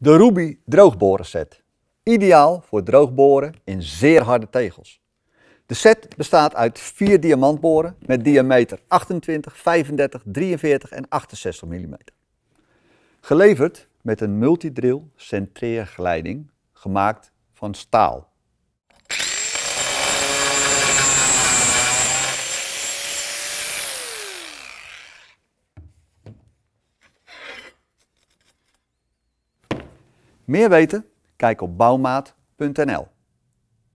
De Ruby droogboren set. Ideaal voor droogboren in zeer harde tegels. De set bestaat uit vier diamantboren met diameter 28, 35, 43 en 68 mm. Geleverd met een multidrill centreergeleiding gemaakt van staal. Meer weten? Kijk op bouwmaat.nl.